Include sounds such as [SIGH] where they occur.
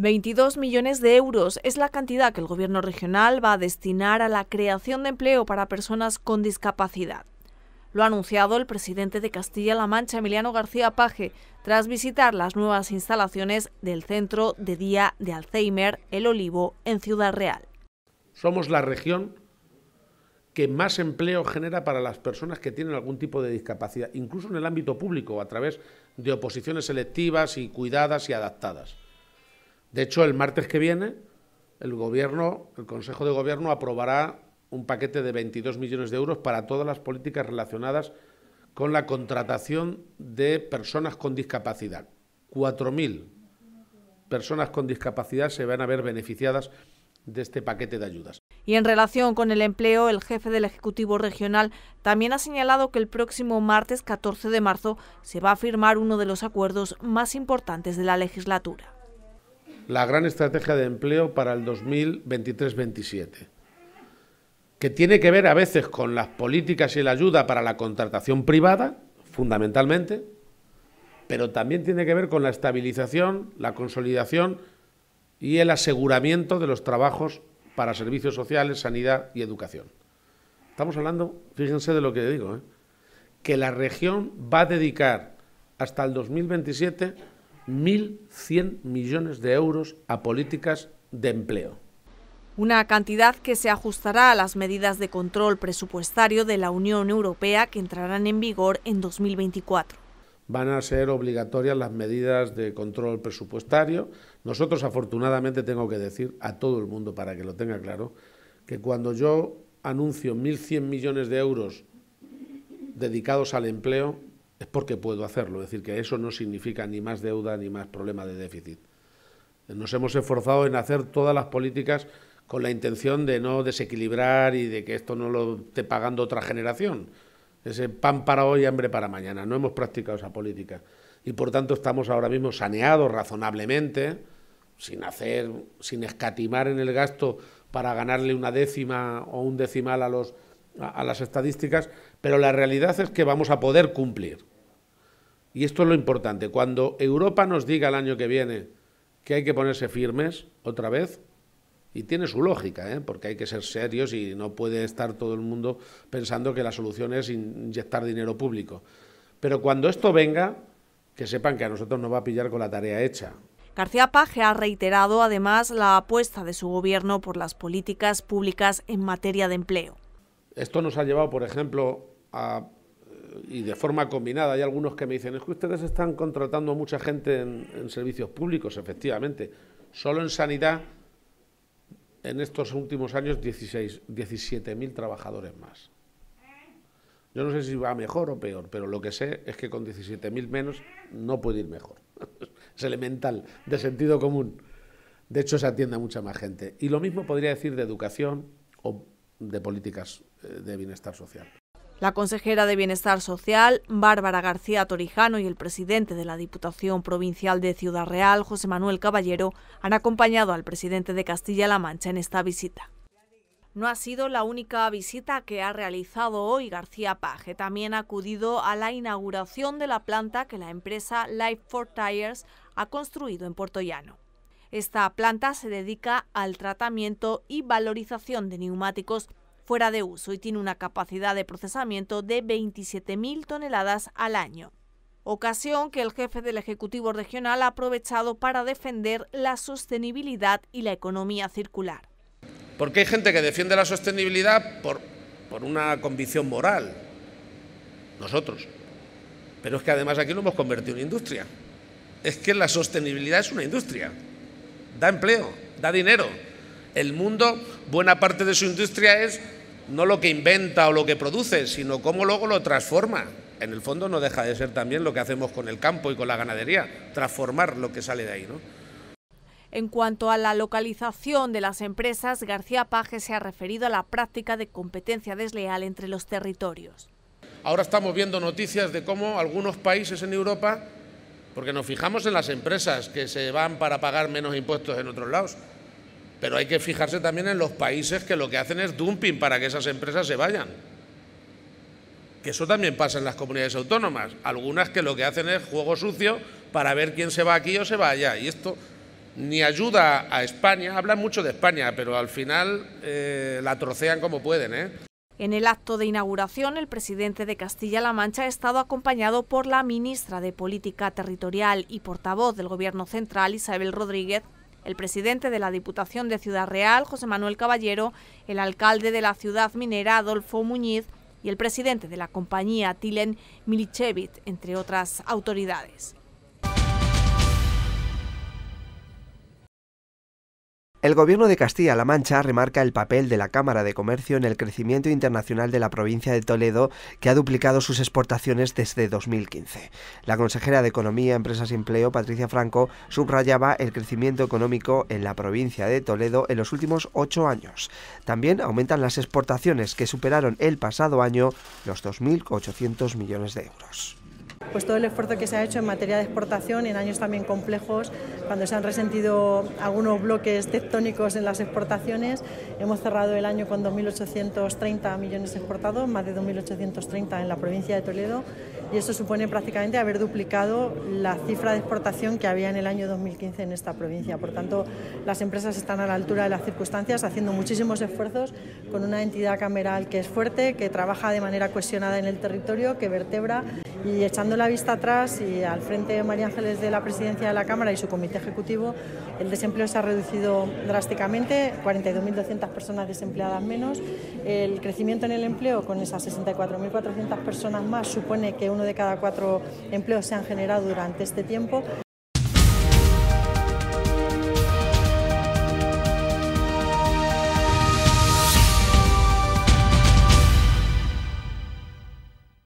22 millones de euros es la cantidad que el Gobierno regional va a destinar a la creación de empleo para personas con discapacidad. Lo ha anunciado el presidente de Castilla-La Mancha, Emiliano García Paje, tras visitar las nuevas instalaciones del Centro de Día de Alzheimer El Olivo en Ciudad Real. Somos la región que más empleo genera para las personas que tienen algún tipo de discapacidad, incluso en el ámbito público, a través de oposiciones selectivas y cuidadas y adaptadas. De hecho, el martes que viene, el el Consejo de Gobierno aprobará un paquete de 22 millones de euros para todas las políticas relacionadas con la contratación de personas con discapacidad. 4.000 personas con discapacidad se van a ver beneficiadas de este paquete de ayudas. Y en relación con el empleo, el jefe del Ejecutivo Regional también ha señalado que el próximo martes 14 de marzo se va a firmar uno de los acuerdos más importantes de la legislatura la gran estrategia de empleo para el 2023-27, que tiene que ver a veces con las políticas y la ayuda para la contratación privada, fundamentalmente, pero también tiene que ver con la estabilización, la consolidación y el aseguramiento de los trabajos para servicios sociales, sanidad y educación. Estamos hablando, fíjense de lo que digo, ¿eh? que la región va a dedicar hasta el 2027 1.100 millones de euros a políticas de empleo. Una cantidad que se ajustará a las medidas de control presupuestario de la Unión Europea que entrarán en vigor en 2024. Van a ser obligatorias las medidas de control presupuestario. Nosotros, afortunadamente, tengo que decir a todo el mundo para que lo tenga claro, que cuando yo anuncio 1.100 millones de euros dedicados al empleo, es porque puedo hacerlo. Es decir, que eso no significa ni más deuda ni más problema de déficit. Nos hemos esforzado en hacer todas las políticas con la intención de no desequilibrar y de que esto no lo esté pagando otra generación. Ese pan para hoy, hambre para mañana. No hemos practicado esa política. Y por tanto estamos ahora mismo saneados razonablemente, sin hacer, sin escatimar en el gasto para ganarle una décima o un decimal a, los, a las estadísticas, pero la realidad es que vamos a poder cumplir y esto es lo importante, cuando Europa nos diga el año que viene que hay que ponerse firmes otra vez, y tiene su lógica, ¿eh? porque hay que ser serios y no puede estar todo el mundo pensando que la solución es inyectar dinero público. Pero cuando esto venga, que sepan que a nosotros nos va a pillar con la tarea hecha, García Page ha reiterado además la apuesta de su gobierno por las políticas públicas en materia de empleo. Esto nos ha llevado, por ejemplo, a y de forma combinada. Hay algunos que me dicen, es que ustedes están contratando a mucha gente en, servicios públicos, efectivamente. Solo en sanidad, en estos últimos años, 16, 17.000 trabajadores más. Yo no sé si va mejor o peor, pero lo que sé es que con 17.000 menos no puede ir mejor. [LAUGHS] es elemental, de sentido común. De hecho, se atiende a mucha más gente. Y lo mismo podría decir de educación o de políticas eh, de bienestar social. La consejera de Bienestar Social, Bárbara García Torijano, y el presidente de la Diputación Provincial de Ciudad Real, José Manuel Caballero, han acompañado al presidente de Castilla-La Mancha en esta visita. No ha sido la única visita que ha realizado hoy García Paje. También ha acudido a la inauguración de la planta que la empresa Life for Tires ha construido en Puerto Esta planta se dedica al tratamiento y valorización de neumáticos fuera de uso y tiene una capacidad de procesamiento de 27.000 toneladas al año. Ocasión que el jefe del Ejecutivo Regional ha aprovechado para defender la sostenibilidad y la economía circular. Porque hay gente que defiende la sostenibilidad por, por una convicción moral, nosotros. Pero es que además aquí lo hemos convertido en industria. Es que la sostenibilidad es una industria. Da empleo, da dinero. El mundo, buena parte de su industria es no lo que inventa o lo que produce, sino cómo luego lo transforma. En el fondo no deja de ser también lo que hacemos con el campo y con la ganadería, transformar lo que sale de ahí. En cuanto a la localización de las empresas, García Paje se ha referido a la práctica de competencia desleal entre los territorios. Ahora estamos viendo noticias de cómo algunos países en Europa, porque nos fijamos en las empresas que se van para pagar menos impuestos en otros lados, pero hay que fijarse también en los países que lo que hacen es dumping para que esas empresas se vayan. Que eso también pasa en las comunidades autónomas. Algunas que lo que hacen es juego sucio para ver quién se va aquí o se va allá. Y esto ni ayuda a España. Hablan mucho de España, pero al final eh, la trocean como pueden. ¿eh? En el acto de inauguración, el presidente de Castilla-La Mancha ha estado acompañado por la ministra de Política Territorial y portavoz del Gobierno Central, Isabel Rodríguez, el presidente de la Diputación de Ciudad Real, José Manuel Caballero, el alcalde de la ciudad minera, Adolfo Muñiz, y el presidente de la compañía Tilen Milichevit, entre otras autoridades. El gobierno de Castilla-La Mancha remarca el papel de la Cámara de Comercio en el crecimiento internacional de la provincia de Toledo, que ha duplicado sus exportaciones desde 2015. La consejera de Economía, Empresas y Empleo, Patricia Franco, subrayaba el crecimiento económico en la provincia de Toledo en los últimos ocho años. También aumentan las exportaciones, que superaron el pasado año los 2.800 millones de euros pues todo el esfuerzo que se ha hecho en materia de exportación en años también complejos, cuando se han resentido algunos bloques tectónicos en las exportaciones. Hemos cerrado el año con 2.830 millones exportados, más de 2.830 en la provincia de Toledo y eso supone prácticamente haber duplicado la cifra de exportación que había en el año 2015 en esta provincia. Por tanto, las empresas están a la altura de las circunstancias, haciendo muchísimos esfuerzos con una entidad cameral que es fuerte, que trabaja de manera cohesionada en el territorio, que vertebra y echando la vista atrás y al frente de María Ángeles de la presidencia de la Cámara y su comité ejecutivo, el desempleo se ha reducido drásticamente, 42.200 personas desempleadas menos, el crecimiento en el empleo con esas 64.400 personas más supone que de cada cuatro empleos se han generado durante este tiempo